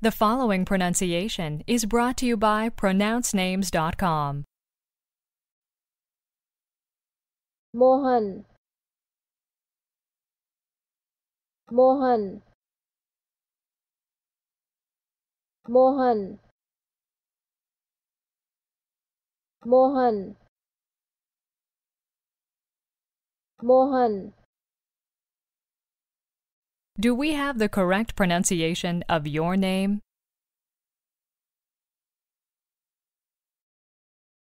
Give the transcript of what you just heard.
The following pronunciation is brought to you by pronouncenames.com. Mohan Mohan Mohan Mohan Mohan do we have the correct pronunciation of your name?